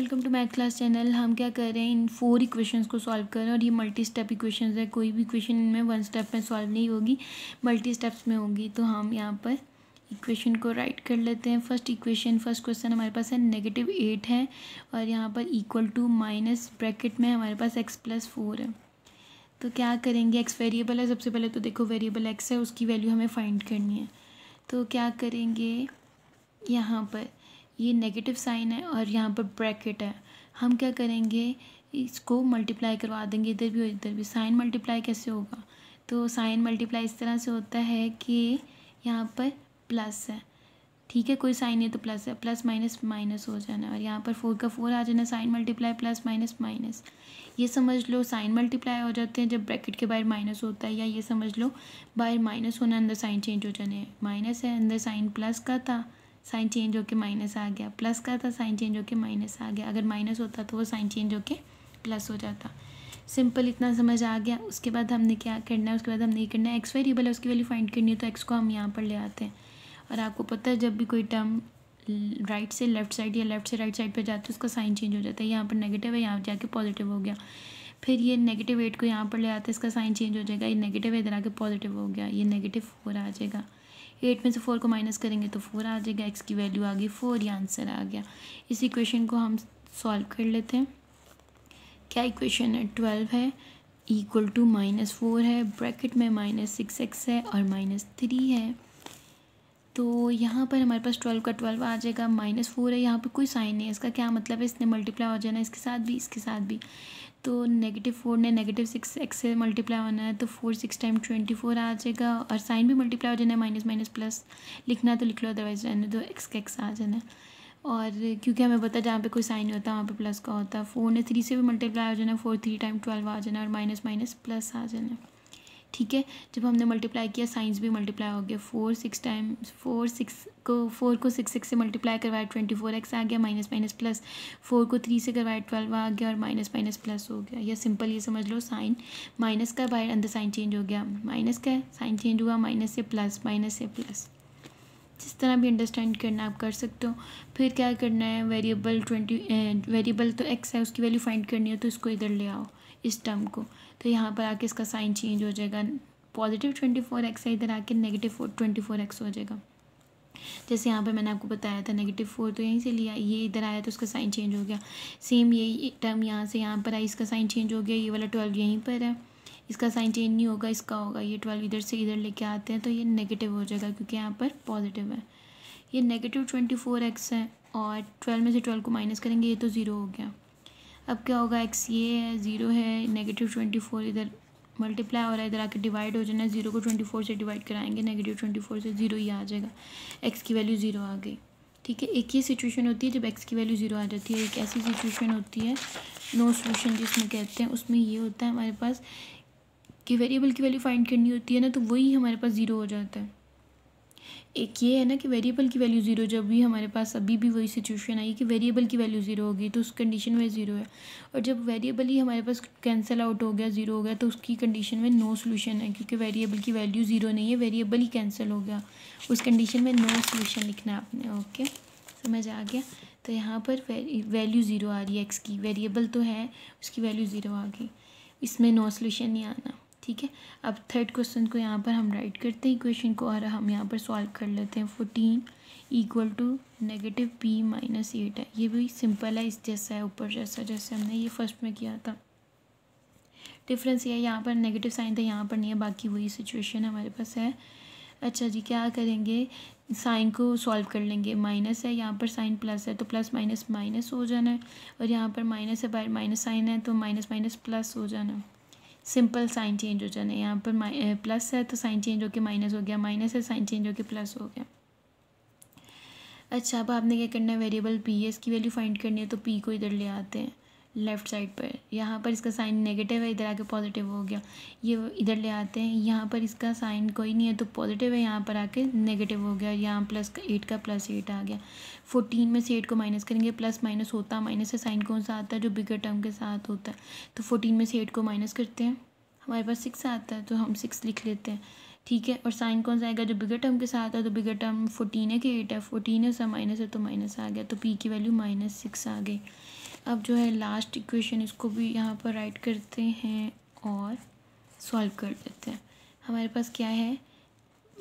welcome to math class channel हम क्या कर रहे हैं इन फोर इक्वेशंस को सॉल्व कर रहे हैं और ये मल्टी स्टेप इक्वेशंस है कोई भी इक्वेशन इनमें वन स्टेप में सॉल्व नहीं होगी मल्टी स्टेप्स में होगी तो हम यहाँ पर इक्वेशन को राइट कर लेते हैं फर्स्ट इक्वेशन फर्स्ट क्वेश्चन हमारे पास है नेगेटिव एट है और यहाँ पर इक्वल टू माइनस ब्रैकेट में हमारे पास एक्स प्लस फोर है तो क्या करेंगे एक्स वेरिएबल है सबसे पहले तो देखो वेरिएबल एक्स है उसकी वैल्यू हमें फाइंड करनी है तो क्या करेंगे यहाँ पर ये नेगेटिव साइन है और यहाँ पर ब्रैकेट है हम क्या करेंगे इसको मल्टीप्लाई करवा देंगे इधर भी और इधर भी साइन मल्टीप्लाई कैसे होगा तो साइन मल्टीप्लाई इस तरह से होता है कि यहाँ पर प्लस है ठीक है कोई साइन नहीं तो प्लस है प्लस माइनस माइनस हो जाना और यहाँ पर फोर का फोर आ जाना sign multiply plus minus minus ये समझ लो साइन मल्टीप्लाई हो जाते हैं जब ब्रैकेट के बाहर माइनस होता है या ये समझ लो बाहर माइनस होना अंदर साइन चेंज हो जाने माइनस है अंदर साइन प्लस का था साइन चेंज होके माइनस आ गया प्लस का था साइन चेंज होके माइनस आ गया अगर माइनस होता तो वो साइन चेंज होके प्लस हो जाता सिंपल इतना समझ आ गया उसके बाद हमने क्या करना है उसके बाद हमने ये करना है एक्स वेरिएबल है उसकी वैल्यू फाइंड करनी है तो एक्स को हम यहाँ पर ले आते हैं और आपको पता है जब भी कोई टर्म राइट से लेफ्ट साइड या लेफ्ट से राइट साइड पर जाती है उसका साइन चेंज हो जाता है यहाँ पर नेगेटिव है यहाँ जाके पॉजिटिव हो गया फिर ये नेगेटिव एट को यहाँ पर ले आते हैं इसका साइन चेंज हो जाएगा ये नेगेटिव इधर आके पॉजिटिव हो गया ये नेगेटिव फोर आ जाएगा एट में से फोर को माइनस करेंगे तो फोर आ जाएगा एक्स की वैल्यू आ गई फोर ये आंसर आ गया इस इक्वेशन को हम सॉल्व कर लेते हैं क्या इक्वेशन है ट्वेल्व है इक्वल टू माइनस फोर है ब्रैकेट में माइनस सिक्स एक्स है और माइनस थ्री है तो यहाँ पर हमारे पास ट्वेल्व का ट्वेल्व आ जाएगा माइनस फोर है यहाँ पर कोई साइन नहीं है इसका क्या मतलब है इसने मल्टीप्लाई हो जाना इसके साथ भी इसके साथ भी तो नेगेटिव फोर ने नेगेटिव सिक्स एक्स से मल्टीप्लाई होना है तो four six time twenty four आ जाएगा और साइन भी मल्टीप्लाई हो जाना है माइनस माइनस प्लस लिखना तो लिख लो अदरवाइज रहने दो एक्स के एक्स आ जाना है और क्योंकि हमें पता है जहाँ पर कोई साइन नहीं होता वहाँ पर प्लस का होता है फोर ने थ्री से भी मल्टीप्लाई हो जाना है फोर थ्री टाइम ट्वेल्व आ जाना है और माइनस माइनस प्लस आ जाना है ठीक है जब हमने मल्टीप्लाई किया साइंस भी मल्टीप्लाई हो गया four six times four six को फोर को सिक्स सिक्स से मल्टीप्लाई करवाया ट्वेंटी फोर एक्स आ गया माइनस माइनस प्लस फोर को थ्री से करवाया ट्वेल्व आ गया और माइनस माइनस प्लस हो गया या सिंपल ये समझ लो साइन माइनस का बाहर अंदर साइन चेंज हो गया माइनस का साइन चेंज हुआ माइनस से प्लस माइनस से प्लस जिस तरह भी अंडरस्टैंड करना आप कर सकते हो फिर क्या करना है वेरिएबल ट्वेंटी वेरिएबल तो एक्स है उसकी वैल्यू फाइंड करनी है तो इसको इधर ले आओ इस टर्म को तो यहाँ पर आके इसका साइन चेंज हो जाएगा पॉजिटिव ट्वेंटी फोर एक्स है इधर आके negative four twenty four x हो जाएगा जैसे यहाँ पर मैंने आपको बताया था नेगेटिव फोर तो यहीं से लिया ये इधर आया तो उसका साइन चेंज हो गया सेम यही टर्म यहाँ से यहाँ पर आई इसका साइन चेंज हो गया ये वाला ट्वेल्व यहीं पर है इसका साइन चेंज नहीं होगा इसका होगा ये ट्वेल्व इधर से इधर लेके आते हैं तो ये नेगेटिव हो जाएगा क्योंकि यहाँ पर पॉजिटिव है ये नेगेटिव ट्वेंटी फोर एक्स है और ट्वेल्व में से ट्वेल्व को माइनस करेंगे ये तो ज़ीरो हो गया अब क्या होगा एक्स ये है ज़ीरो है नेगेटिव ट्वेंटी फोर इधर मल्टीप्लाई हो रहा है इधर आके डिवाइड हो जाना है ज़ीरो को ट्वेंटी फोर से डिवाइड कराएंगे नेगेटिव ट्वेंटी फोर से ज़ीरो ही आ जाएगा एक्स की वैल्यू ज़ीरो आ गई ठीक है एक ही सिचुएशन होती है जब एक्स की वैल्यू ज़ीरो आ जाती है एक ऐसी सिचुएशन होती है नो सोल्यूशन जिसमें कहते हैं उसमें ये होता है हमारे पास कि वेरिएबल की वैल्यू फाइंड करनी होती है ना तो वही हमारे पास ज़ीरो हो जाता है एक ये है ना कि वेरिएबल की वैल्यू ज़ीरो जब भी हमारे पास अभी भी वही सिचुएशन आई कि वेरिएबल की वैल्यू ज़ीरो होगी तो उस कंडीशन में ज़ीरो है और जब वेरिएबल ही हमारे पास कैंसिल आउट हो गया ज़ीरो हो गया तो उसकी कंडीशन में नो सोल्यूशन है क्योंकि वेरिएबल की वैल्यू ज़ीरो नहीं है वेरिएबल ही कैंसिल हो गया उस कंडीशन में नो सोल्यूशन लिखना है आपने ओके समझ आ गया तो यहाँ पर वैल्यू ज़ीरो आ रही है एक्स की वेरिएबल तो है उसकी वैल्यू ज़ीरो आ गई इसमें नो सोल्यूशन नहीं आना ठीक है अब थर्ड क्वेश्चन को यहाँ पर हम राइट करते हैं इक्वेशन को और हम यहाँ पर सॉल्व कर लेते हैं fourteen equal to negative p minus eight है ये भी सिंपल है इस जैसा है ऊपर जैसा जैसे हमने ये फर्स्ट में किया था डिफरेंस ये है यहाँ पर नेगेटिव साइन था यहाँ पर नहीं है बाकी वही सिचुएशन हमारे पास है अच्छा जी क्या करेंगे साइन को सॉल्व कर लेंगे माइनस है यहाँ पर साइन प्लस है तो प्लस माइनस माइनस हो जाना है और यहाँ पर माइनस है बाहर माइनस साइन है तो माइनस माइनस प्लस हो जाना है सिंपल साइन चेंज हो जाना है यहाँ पर प्लस eh, है तो साइन चेंज होकर माइनस हो गया माइनस है साइन चेंज होकर प्लस हो गया अच्छा अब आपने क्या करना है वेरिएबल पी एस की वैल्यू फाइंड करनी है तो पी को इधर ले आते हैं लेफ़्ट साइड पर यहाँ पर इसका साइन नेगेटिव है इधर आके पॉजिटिव हो गया ये इधर ले आते हैं यहाँ पर इसका साइन कोई नहीं है तो पॉजिटिव है यहाँ पर आके नेगेटिव हो गया यहाँ प्लस का एट का प्लस एट आ गया फोर्टीन में से एट को माइनस करेंगे प्लस माइनस होता है माइनस से साइन कौन सा आता है जो बिगर टर्म के साथ होता है तो फोर्टीन में से एट को माइनस करते हैं हमारे पास सिक्स आता है तो हम सिक्स लिख लेते हैं ठीक है और साइन कौन सा आएगा जो बिगर टर्म के साथ है तो बिगर टर्म फोर्टीन है कि एट है फोर्टीन है उसका माइनस है तो माइनस आ गया तो पी की वैल्यू माइनस सिक्स आ गई अब जो है लास्ट इक्वेशन इसको भी यहाँ पर राइट करते हैं और सॉल्व कर लेते हैं हमारे पास क्या है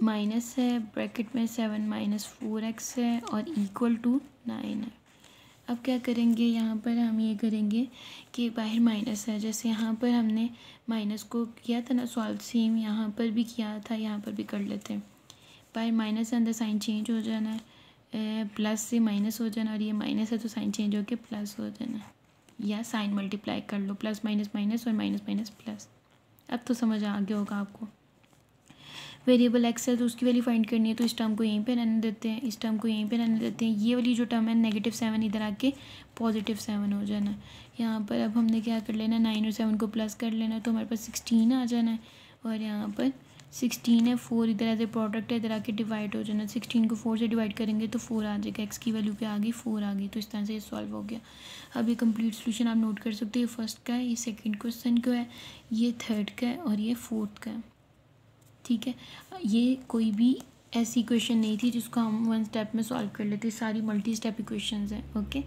माइनस है ब्रैकेट में सेवन माइनस फोर एक्स है और इक्वल टू नाइन है अब क्या करेंगे यहाँ पर हम ये करेंगे कि बाहर माइनस है जैसे यहाँ पर हमने माइनस को किया था ना सॉल्व सेम यहाँ पर भी किया था यहाँ पर भी कर लेते हैं बाहर माइनस है अंदर साइन चेंज हो जाना है प्लस से माइनस हो जाना और ये माइनस है तो साइन चेंज होकर प्लस हो जाना या साइन मल्टीप्लाई कर लो प्लस माइनस माइनस और माइनस माइनस प्लस अब तो समझ आ गया होगा आपको वेरिएबल एक्स है तो उसकी वैल्यू फाइंड करनी है तो इस टर्म को यहीं पे रहने देते हैं इस टर्म को यहीं पे रहने देते हैं ये वाली जो टर्म है नेगेटिव सेवन इधर आके पॉजिटिव सेवन हो जाना यहाँ पर अब हमने क्या कर लेना नाइन और सेवन को प्लस कर लेना तो हमारे पास सिक्सटीन आ जाना है और यहाँ पर सिक्सटीन है फोर इधर एज ए प्रोडक्ट है इधर आके डिवाइड हो जाना सिक्सटीन को फोर से डिवाइड करेंगे तो फोर आ जाएगा एक्स की वैल्यू क्या आ गई फोर आ गई तो इस तरह से ये सॉल्व हो गया अब ये कंप्लीट सोल्यूशन आप नोट कर सकते हो ये फर्स्ट का है ये सेकेंड क्वेश्चन का है ये थर्ड का है और ये फोर्थ का है ठीक है ये कोई भी ऐसी इक्वेशन नहीं थी जिसको हम वन स्टेप में सॉल्व कर लेते सारी मल्टी स्टेप इक्वेशन हैं ओके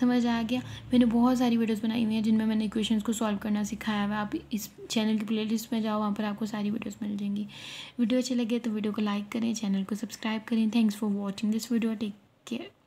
समझ आ गया मैंने बहुत सारी वीडियोज़ बनाई हुई हैं जिनमें मैंने इक्वेशन को सॉल्व करना सिखाया हुआ आप इस चैनल की प्लेलिस्ट में जाओ वहाँ पर आपको सारी वीडियोज़ मिल जाएंगी वीडियो अच्छी लगे तो वीडियो को लाइक करें चैनल को सब्सक्राइब करें thanks for watching this video take care